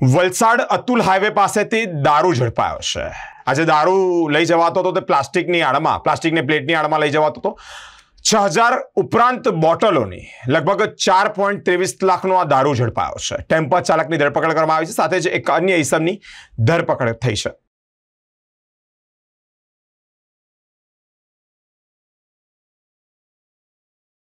Valsad Atul highway પાસેથી દારૂ ઝડપાયો છે આજે દારૂ લઈ જવાતો હતો તે પ્લાસ્ટિકની આડમાં પ્લાસ્ટિકની પ્લેટની આડમાં લઈ જવાતો હતો છ હજાર ઉપરાંત બોટલોની લગભગ ચાર પોઈન્ટ ત્રેવીસ લાખનો આ દારૂ ઝડપાયો છે ટેમ્પર ચાલકની ધરપકડ કરવામાં આવી છે સાથે જ એક અન્ય ઇસમની ધરપકડ થઈ છે